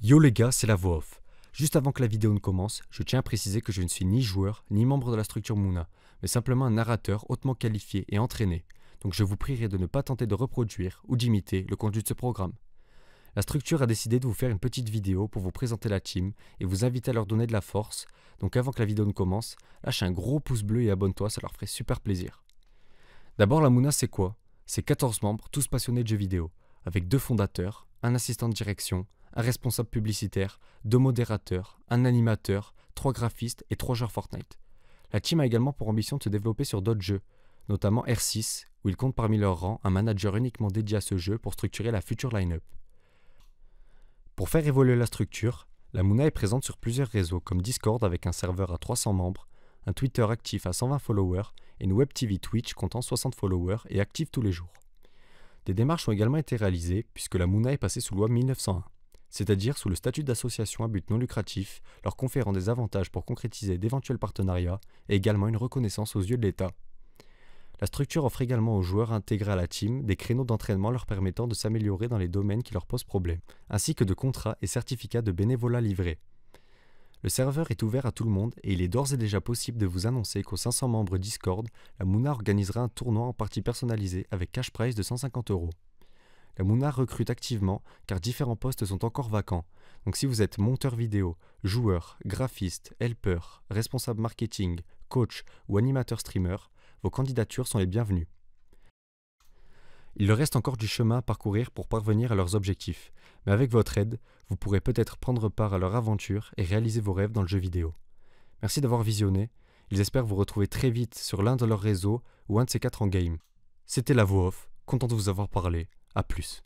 Yo les gars, c'est la voix off. Juste avant que la vidéo ne commence, je tiens à préciser que je ne suis ni joueur ni membre de la structure Mouna, mais simplement un narrateur hautement qualifié et entraîné, donc je vous prierai de ne pas tenter de reproduire ou d'imiter le contenu de ce programme. La structure a décidé de vous faire une petite vidéo pour vous présenter la team et vous inviter à leur donner de la force, donc avant que la vidéo ne commence, lâche un gros pouce bleu et abonne-toi, ça leur ferait super plaisir. D'abord, la Mouna, c'est quoi C'est 14 membres, tous passionnés de jeux vidéo, avec deux fondateurs, un assistant de direction, un responsable publicitaire, deux modérateurs, un animateur, trois graphistes et trois joueurs Fortnite. La team a également pour ambition de se développer sur d'autres jeux, notamment R6, où ils comptent parmi leurs rang un manager uniquement dédié à ce jeu pour structurer la future line-up. Pour faire évoluer la structure, la Mouna est présente sur plusieurs réseaux comme Discord avec un serveur à 300 membres, un Twitter actif à 120 followers et une Web TV Twitch comptant 60 followers et active tous les jours. Des démarches ont également été réalisées puisque la Mouna est passée sous loi 1901 c'est-à-dire sous le statut d'association à but non lucratif, leur conférant des avantages pour concrétiser d'éventuels partenariats et également une reconnaissance aux yeux de l'État. La structure offre également aux joueurs intégrés à la team des créneaux d'entraînement leur permettant de s'améliorer dans les domaines qui leur posent problème, ainsi que de contrats et certificats de bénévolat livrés. Le serveur est ouvert à tout le monde et il est d'ores et déjà possible de vous annoncer qu'aux 500 membres Discord, la Mouna organisera un tournoi en partie personnalisé avec cash prize de 150 euros. La Mouna recrute activement car différents postes sont encore vacants. Donc si vous êtes monteur vidéo, joueur, graphiste, helper, responsable marketing, coach ou animateur streamer, vos candidatures sont les bienvenues. Il leur reste encore du chemin à parcourir pour parvenir à leurs objectifs, mais avec votre aide, vous pourrez peut-être prendre part à leur aventure et réaliser vos rêves dans le jeu vidéo. Merci d'avoir visionné, ils espèrent vous retrouver très vite sur l'un de leurs réseaux ou un de ces quatre en game. C'était la voix off, content de vous avoir parlé, a plus.